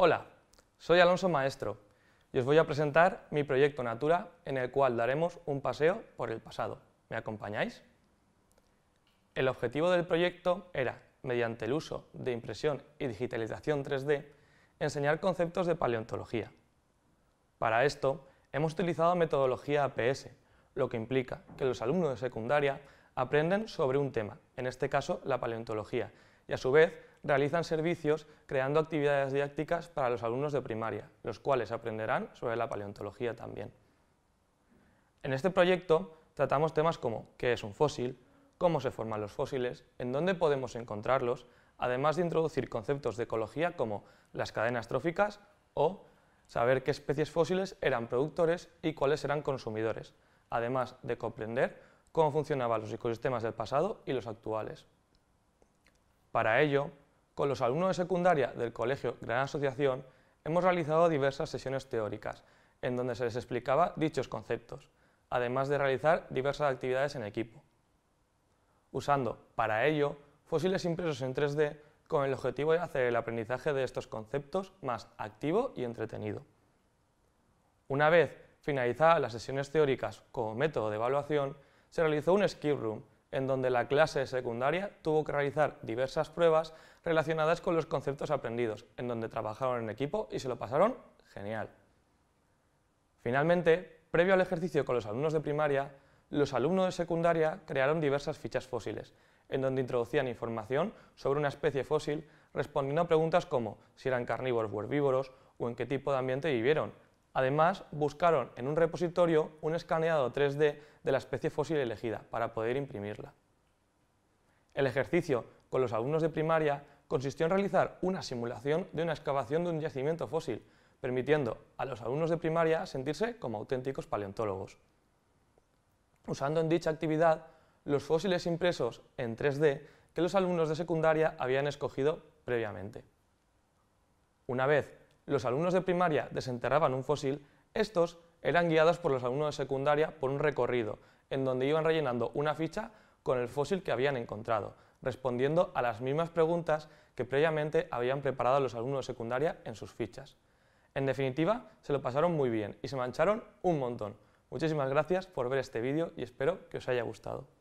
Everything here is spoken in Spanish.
Hola, soy Alonso Maestro y os voy a presentar mi proyecto Natura en el cual daremos un paseo por el pasado. ¿Me acompañáis? El objetivo del proyecto era, mediante el uso de impresión y digitalización 3D, enseñar conceptos de paleontología. Para esto, hemos utilizado metodología APS, lo que implica que los alumnos de secundaria aprenden sobre un tema, en este caso la paleontología, y a su vez realizan servicios creando actividades didácticas para los alumnos de primaria, los cuales aprenderán sobre la paleontología también. En este proyecto tratamos temas como qué es un fósil, cómo se forman los fósiles, en dónde podemos encontrarlos, además de introducir conceptos de ecología como las cadenas tróficas o saber qué especies fósiles eran productores y cuáles eran consumidores, además de comprender cómo funcionaban los ecosistemas del pasado y los actuales. Para ello, con los alumnos de secundaria del Colegio Gran Asociación hemos realizado diversas sesiones teóricas, en donde se les explicaba dichos conceptos, además de realizar diversas actividades en equipo, usando, para ello, fósiles impresos en 3D con el objetivo de hacer el aprendizaje de estos conceptos más activo y entretenido. Una vez finalizadas las sesiones teóricas como método de evaluación, se realizó un skill room en donde la clase secundaria tuvo que realizar diversas pruebas relacionadas con los conceptos aprendidos, en donde trabajaron en equipo y se lo pasaron genial. Finalmente, previo al ejercicio con los alumnos de primaria, los alumnos de secundaria crearon diversas fichas fósiles, en donde introducían información sobre una especie fósil respondiendo a preguntas como si eran carnívoros o herbívoros o en qué tipo de ambiente vivieron, Además, buscaron en un repositorio un escaneado 3D de la especie fósil elegida para poder imprimirla. El ejercicio con los alumnos de primaria consistió en realizar una simulación de una excavación de un yacimiento fósil, permitiendo a los alumnos de primaria sentirse como auténticos paleontólogos. Usando en dicha actividad los fósiles impresos en 3D que los alumnos de secundaria habían escogido previamente. Una vez los alumnos de primaria desenterraban un fósil, estos eran guiados por los alumnos de secundaria por un recorrido, en donde iban rellenando una ficha con el fósil que habían encontrado, respondiendo a las mismas preguntas que previamente habían preparado los alumnos de secundaria en sus fichas. En definitiva, se lo pasaron muy bien y se mancharon un montón. Muchísimas gracias por ver este vídeo y espero que os haya gustado.